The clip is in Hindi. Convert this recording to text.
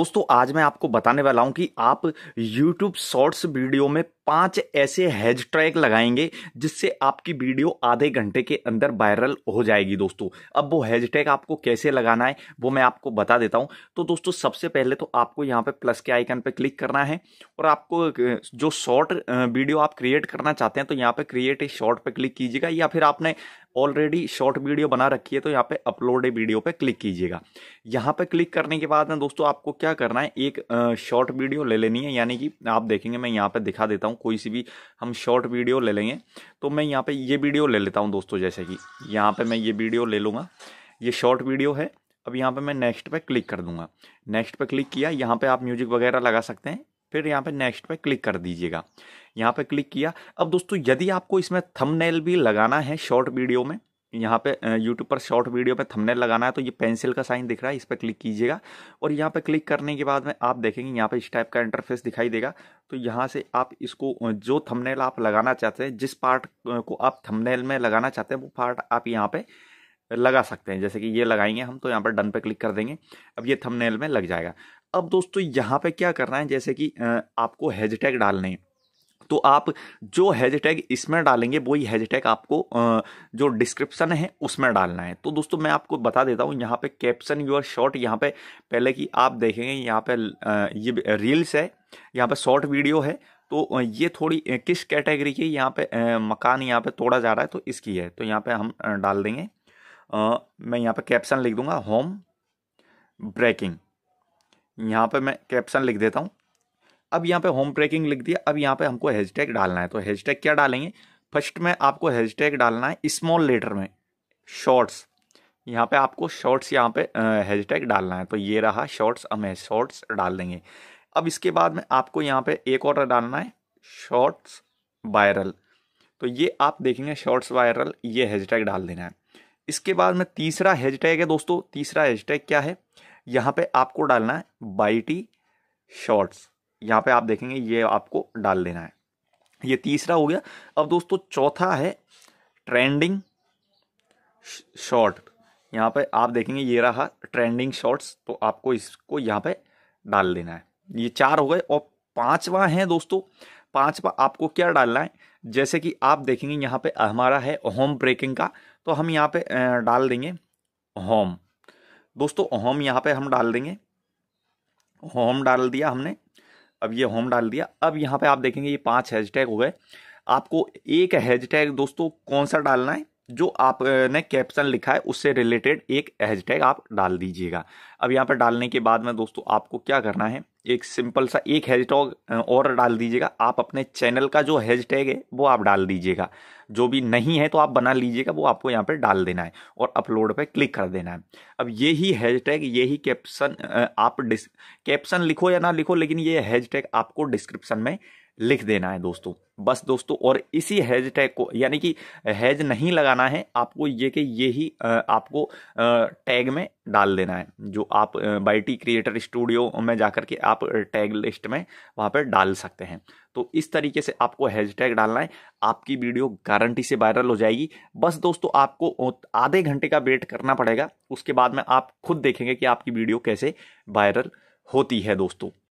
दोस्तों आज मैं आपको बताने वाला हूं कि आप YouTube शॉर्ट्स वीडियो में पांच ऐसे हैज ट्रैक लगाएंगे जिससे आपकी वीडियो आधे घंटे के अंदर वायरल हो जाएगी दोस्तों अब वो हैज ट्रैक आपको कैसे लगाना है वो मैं आपको बता देता हूं तो दोस्तों सबसे पहले तो आपको यहां पे प्लस के आइकन पे क्लिक करना है और आपको जो शॉर्ट वीडियो आप क्रिएट करना चाहते हैं तो यहाँ पे क्रिएट ए शॉर्ट पे क्लिक कीजिएगा या फिर आपने ऑलरेडी शॉर्ट वीडियो बना रखी है तो यहाँ पे अपलोड ए वीडियो पे क्लिक कीजिएगा यहाँ पे क्लिक करने के बाद ना दोस्तों आपको क्या करना है एक शॉर्ट वीडियो ले लेनी है यानी कि आप देखेंगे मैं यहाँ पे दिखा देता हूँ कोई सी भी हम शॉर्ट वीडियो ले लेंगे तो मैं यहाँ पर ये वीडियो ले लेता हूँ दोस्तों जैसे कि यहाँ पर मैं ये वीडियो ले लूँगा ये शॉर्ट वीडियो है अब यहाँ पर मैं नेक्स्ट पर क्लिक कर दूंगा नेक्स्ट पर क्लिक किया यहाँ पर आप म्यूजिक वगैरह लगा सकते हैं फिर यहाँ पे नेक्स्ट पे क्लिक कर दीजिएगा यहाँ पे क्लिक किया अब दोस्तों यदि आपको इसमें थंबनेल भी लगाना है शॉर्ट वीडियो में यहाँ पे यूट्यूब पर शॉर्ट वीडियो पे थंबनेल लगाना है तो ये पेंसिल का साइन दिख रहा है इस पर क्लिक कीजिएगा और यहाँ पे क्लिक करने के बाद में आप देखेंगे यहाँ पे इस टाइप का इंटरफेस दिखाई देगा तो यहाँ से आप इसको जो थंबनेल आप लगाना चाहते हैं जिस पार्ट को आप थंबनेल में लगाना चाहते हैं वो पार्ट आप यहाँ पे लगा सकते हैं जैसे कि ये लगाएंगे हम तो यहाँ पर डन पर क्लिक कर देंगे अब ये थमनेल में लग जाएगा अब दोस्तों यहाँ पर क्या करना है जैसे कि आपको हैजटैग डालने हैं तो आप जो हैजटैग इसमें डालेंगे वही टैग आपको जो डिस्क्रिप्शन है उसमें डालना है तो दोस्तों मैं आपको बता देता हूँ यहाँ पे कैप्शन यूर शॉर्ट यहाँ पे पहले कि आप देखेंगे यहाँ पे ये रील्स है यहाँ पे शॉर्ट वीडियो है तो ये थोड़ी किस कैटेगरी की यहाँ पे मकान यहाँ पे तोड़ा जा रहा है तो इसकी है तो यहाँ पे हम डाल देंगे आ, मैं यहाँ पे कैप्शन लिख दूंगा होम ब्रेकिंग यहाँ पे मैं कैप्शन लिख देता हूँ अब यहाँ पे होम ट्रैकिंग लिख दिया अब यहाँ पे हमको हैशटैग डालना है तो हैशटैग क्या डालेंगे फर्स्ट में आपको हैशटैग डालना है स्मॉल लेटर में शॉर्ट्स यहाँ पे आपको शॉर्ट्स यहाँ पे हैशटैग डालना है तो ये रहा शॉर्ट्स हम शॉर्ट्स डाल देंगे अब इसके बाद में आपको यहाँ पे एक और डालना है शॉर्ट्स वायरल तो ये आप देखेंगे शॉर्ट्स वायरल ये हैशटैग डाल देना है इसके बाद में तीसरा हैशटैग है दोस्तों तीसरा हैशटैग क्या है यहाँ पे आपको डालना है बाइटी शॉर्ट्स यहाँ पे आप देखेंगे ये आपको डाल देना है ये तीसरा हो गया अब दोस्तों चौथा है ट्रेंडिंग शॉर्ट यहाँ पे आप देखेंगे ये रहा ट्रेंडिंग शॉर्ट्स तो आपको इसको यहाँ पे डाल देना है ये चार हो गए और पांचवा है दोस्तों पांचवा आपको क्या डालना है जैसे कि आप देखेंगे यहाँ पे हमारा है होम ब्रेकिंग का तो हम यहाँ पे डाल देंगे होम दोस्तों होम यहाँ पे हम डाल देंगे होम डाल दिया हमने अब ये होम डाल दिया अब यहाँ पे आप देखेंगे ये पांच हैशटैग हो गए आपको एक टैग दोस्तों कौन सा डालना है जो आपने कैप्शन लिखा है उससे रिलेटेड एक टैग आप डाल दीजिएगा अब यहाँ पर डालने के बाद में दोस्तों आपको क्या करना है एक सिंपल सा एक टैग और डाल दीजिएगा आप अपने चैनल का जो टैग है वो आप डाल दीजिएगा जो भी नहीं है तो आप बना लीजिएगा वो आपको यहाँ पर डाल देना है और अपलोड पर क्लिक कर देना है अब यही टैग यही कैप्शन आप डिस कैप्शन लिखो या ना लिखो लेकिन ये टैग आपको डिस्क्रिप्शन में लिख देना है दोस्तों बस दोस्तों और इसी हैज टैग को यानी कि हैज नहीं लगाना है आपको ये कि ये ही आपको टैग में डाल देना है जो आप बाइटी क्रिएटर स्टूडियो में जाकर के आप टैग लिस्ट में वहाँ पर डाल सकते हैं तो इस तरीके से आपको हैज टैग डालना है आपकी वीडियो गारंटी से वायरल हो जाएगी बस दोस्तों आपको आधे घंटे का वेट करना पड़ेगा उसके बाद में आप खुद देखेंगे कि आपकी वीडियो कैसे वायरल होती है दोस्तों